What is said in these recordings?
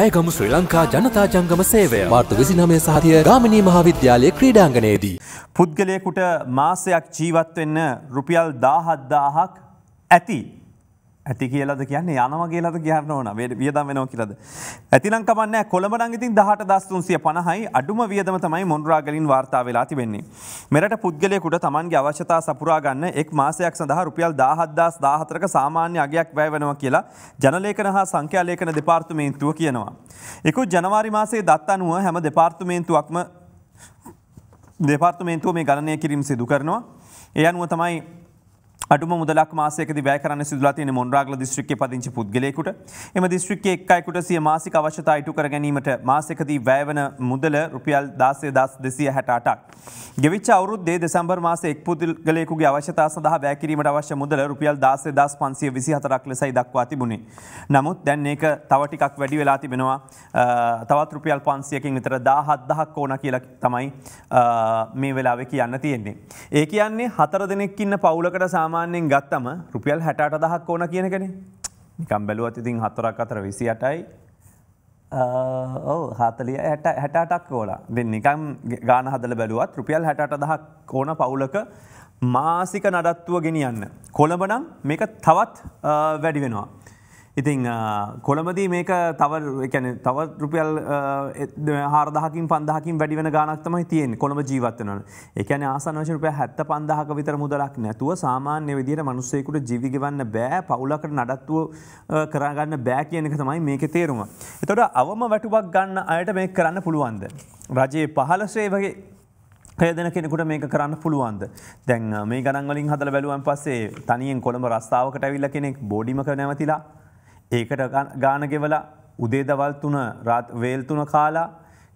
ඇයගමු ශ්‍රී ලංකා ජනතා ජංගම සේවය මාර්තු විසිනමය සහතිය ගාමිණී මහාවිද්‍යාලය ක්‍රීඩාංගනයේදී. පුද්ගලයකුට මාසයක් ජීවත්වෙන්න රුපියල් දාහත්දාහක් ඇති ඇති කියලද කියන්නේ යනව කියලද කියන්න ඕන වියදම් වෙනෝ කියලද. ඇතිනම් කමන්න කොළඹඩන් ඉතින් දහට දස්තුන්සිය පණහයි අඩුම වියදම තමයි මොන්රාගලින් වාර්තා වෙලා තිබෙන්නේ. මෙරට පුද්ගලයකුට තමන්ගේ අවශ්‍යතා සපුරා ගන්න එක් මාසයක් සඳහා රුපියල් දාහත්දස් දාහතරක සාමාන්‍ය අගයක් වැය වෙනවා කියලා ජනලේකන හා සංඛ්‍යාලේකන දෙපාර්තුමේන්තුව කියනවා. එකු ජනවාරි මාසේ දත් අනුව හැම දෙපාර්තුමේන්තුවක්ම දෙපාර්තුමේන්තුව මේ ගණනය කිරීම සිදු කරනවා. ඒ අනුව තමයි අඩුම මුදලක් මාසයකද වැය කරන්න සිදුලා තියෙන මොන්රාගල දිස්ත්‍රික්කයේ පදිංචි පුද්ගලයෙකුට එම දිස්ත්‍රික්කයේ එක් අයෙකුට සිය මාසික අවශ්‍යතා ඉටු කර ගැනීමට මාසයකදී වැය වන මුදල රුපියල් 16268ක්. ගෙවිච්ච අවුරුද්දේ දෙසැම්බර් මාසයේ එක් පුද්ගලයෙකුගේ අවශ්‍යතා සඳහා වැය කිරීමට අවශ්‍ය මුදල රුපියල් 16524ක් ලෙසයි දක්වා තිබුණේ. නමුත් දැන් මේක තව ටිකක් වැඩි වෙලා තිබෙනවා. තවත් රුපියල් 500කින් විතර 17000ක් ඕන කියලා තමයි මේ වෙලාවේ කියන්න තියෙන්නේ. ඒ කියන්නේ හතර දෙනෙක් ඉන්න පවුලකට සාමාන්‍ය සාමාන්‍යයෙන් ගත්තම රුපියල් හැටාට දහක් ඕන කියන කෙනෙ නිකම් බැලුවත් ඉතින් හත්තරක් අතර විසි අටයි ඕ හතලිය හැටාටක් ඕලා දෙ නිකම් ගාන හදල බැලුවත් රුපියල් හැට දහක් ඕන පවුලක මාසික නඩත්තුව ගෙනියන්න. කොළඹනම් මේක තවත් වැඩි වෙනවා. ඉතිං කොළමදී මේක තව එකැන තව රුපියල් හාරදහකින් පදහකින් වැඩි වෙන ගානක්තමයි තියෙන් කොළම ජීවත්වනන එකන ආසනශරපය හැත්ත පන්දහක විතර මුදලක් නැතුව සාමාන්‍ය විදිර මනුස්සයකුට ජීවිගවන්න බෑ පවුලකට නඩත්තුව කරගන්න බෑ කියනක තමයි මේක තේරුම. එතොට අවම වැටුවක් ගන්න අයට මේ කරන්න පුළුවන්ද. රජයේ පහලසේ වගේ ප්‍රයදන කෙනෙකුට මේක කරන්න පුළුවන්ද. දැන් මේ ගනන්වලින් හදල බැලුවන් පස්සේ තනියෙන් කොළඹ රස්ථාවකට ඇවිල්ල කෙනෙක් බෝඩිමක නැවතිලා ඒකට ගානගෙවලා උදේ දවල් තුන රාත් වේල් තුන කාලා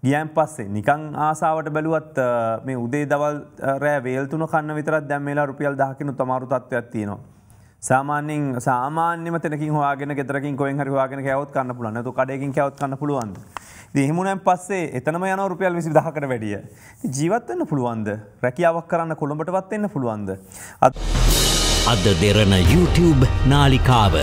ගියන් පස්සේ නිකං ආසාාවට බැලුවත් මේ උදේ දවල් රෑ වේල්තුන කන්න විතරත් දැම්මේලා රුපියල් දහකිනු තමාරු තත්වයක් තියෙනවා. සාමාන්‍යෙන් සාමාන්‍යම තැනකින් හවාගෙන ගෙතරකින් කොයින් හරිවාගෙන කැවත් කන්න පුලන්න තු කඩයකින් කැවත් කන්න පුළුවන්. දෙහෙමුණන් පස්සේ එතනම යන රුපියල් විසි දහකට වැඩිය. ජීවත්වන්න පුළුවන්ද රැකියාවක් කරන්න කොළඹටවත් එන්න පුළුවන්ද. අද දෙරන YouTube නාලිකාව.